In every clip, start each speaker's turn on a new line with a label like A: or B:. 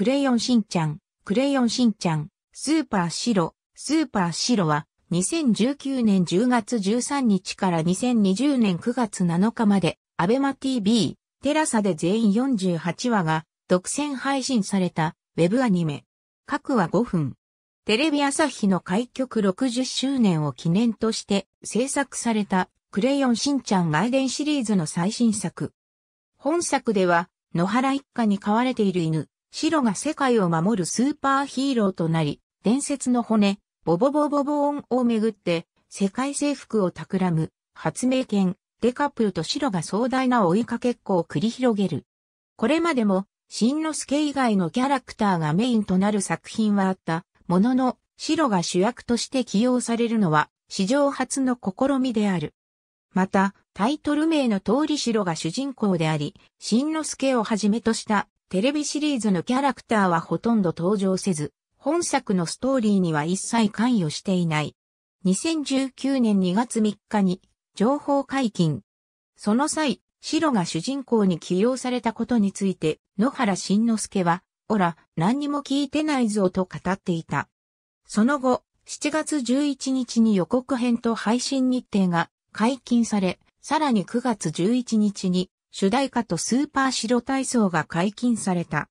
A: クレヨンしんちゃん、クレヨンしんちゃん、スーパーシロ、スーパーシロは、2019年10月13日から2020年9月7日まで、アベマ TV、テラサで全員48話が、独占配信された、ウェブアニメ。各話5分。テレビ朝日の開局60周年を記念として制作されたクレヨンしんちゃん外伝シリーズの最新作。本作では野原一家に飼われている犬、白が世界を守るスーパーヒーローとなり、伝説の骨、ボボボボボーンをめぐって、世界征服を企む、発明犬、デカップルと白が壮大な追いかけっこを繰り広げる。これまでも、新之助以外のキャラクターがメインとなる作品はあった、ものの、白が主役として起用されるのは、史上初の試みである。また、タイトル名の通り白が主人公であり、新之助をはじめとしたテレビシリーズのキャラクターはほとんど登場せず、本作のストーリーには一切関与していない。2019年2月3日に情報解禁。その際、シロが主人公に起用されたことについて、野原慎之介は、おら、何にも聞いてないぞと語っていた。その後、7月11日に予告編と配信日程が解禁され、さらに9月11日に主題歌とスーパー白体操が解禁された。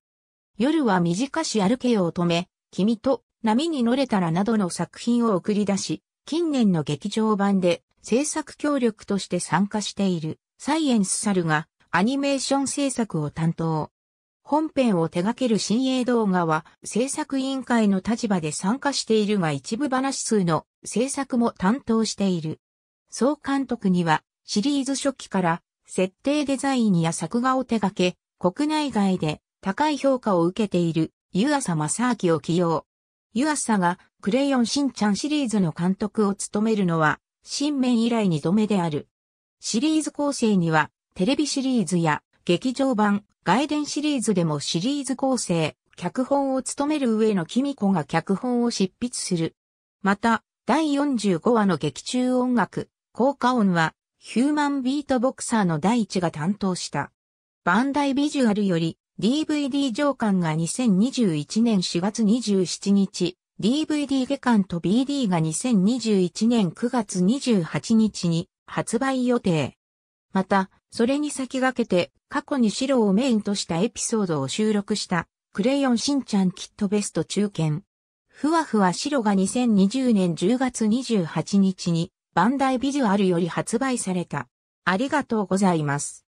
A: 夜は短し歩けよを止め、君と波に乗れたらなどの作品を送り出し、近年の劇場版で制作協力として参加しているサイエンスサルがアニメーション制作を担当。本編を手掛ける新鋭動画は制作委員会の立場で参加しているが一部話数の制作も担当している。総監督にはシリーズ初期から設定デザインや作画を手掛け、国内外で高い評価を受けている湯浅正明を起用。湯浅がクレヨンしんちゃんシリーズの監督を務めるのは、新面以来2度目である。シリーズ構成には、テレビシリーズや劇場版、外伝シリーズでもシリーズ構成、脚本を務める上野紀美子が脚本を執筆する。また、第45話の劇中音楽、効果音は、ヒューマンビートボクサーの第一が担当した。バンダイビジュアルより DVD 上巻が2021年4月27日、DVD 下巻と BD が2021年9月28日に発売予定。また、それに先駆けて過去に白をメインとしたエピソードを収録したクレヨンしんちゃんキットベスト中堅。ふわふわ白が2020年10月28日にバンダイビジュアルより発売された。ありがとうございます。